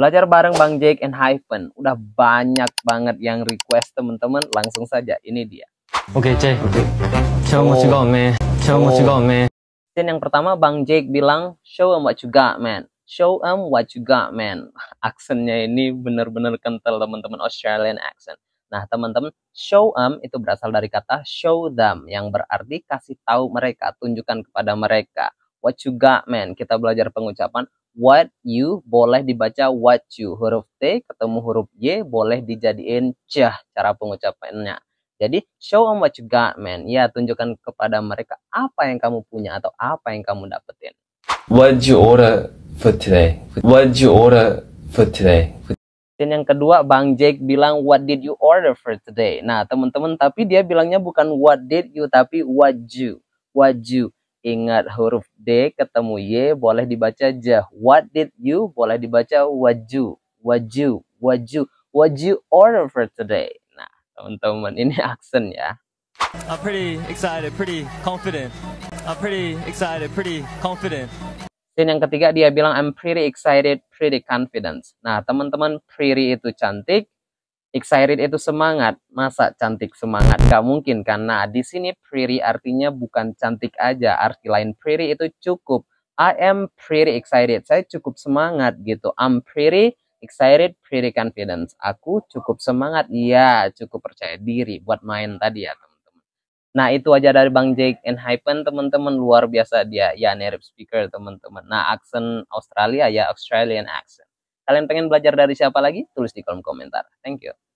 Belajar bareng Bang Jake and Hyphen. Udah banyak banget yang request teman-teman. Langsung saja, ini dia. Oke, cek. Jake. Show me what you got, man. Show me what yang pertama, Bang Jake bilang, show em what you got, man. Show em what you got, man. Aksennya ini bener-bener kental, teman-teman. Australian accent. Nah, teman-teman, show em itu berasal dari kata show them, yang berarti kasih tahu mereka, tunjukkan kepada mereka. What you got, man? Kita belajar pengucapan what you boleh dibaca what you. Huruf T ketemu huruf Y boleh dijadiin cah cara pengucapannya. Jadi show them what you got man. Ya tunjukkan kepada mereka apa yang kamu punya atau apa yang kamu dapetin. What you order for today? What you order for today? Dan yang kedua Bang Jake bilang what did you order for today? Nah teman-teman tapi dia bilangnya bukan what did you tapi what you. What you. Ingat huruf D ketemu Y boleh dibaca jah. What did you boleh dibaca waju, waju, waju. waju order for today? Nah, teman-teman, ini aksen ya. I'm pretty excited, pretty confident. I'm pretty excited, pretty confident. Dan yang ketiga dia bilang I'm pretty excited, pretty confident. Nah, teman-teman, pretty itu cantik, Excited itu semangat, masa cantik semangat? Gak mungkin karena di sini pretty artinya bukan cantik aja, arti lain pretty itu cukup. I am pretty excited, saya cukup semangat gitu. I'm pretty excited, pretty confident. Aku cukup semangat, ya cukup percaya diri buat main tadi ya teman-teman. Nah itu aja dari Bang Jake and Hypen teman-teman luar biasa dia ya native speaker teman-teman. Nah aksen Australia ya Australian accent. Kalian pengen belajar dari siapa lagi? Tulis di kolom komentar. Thank you.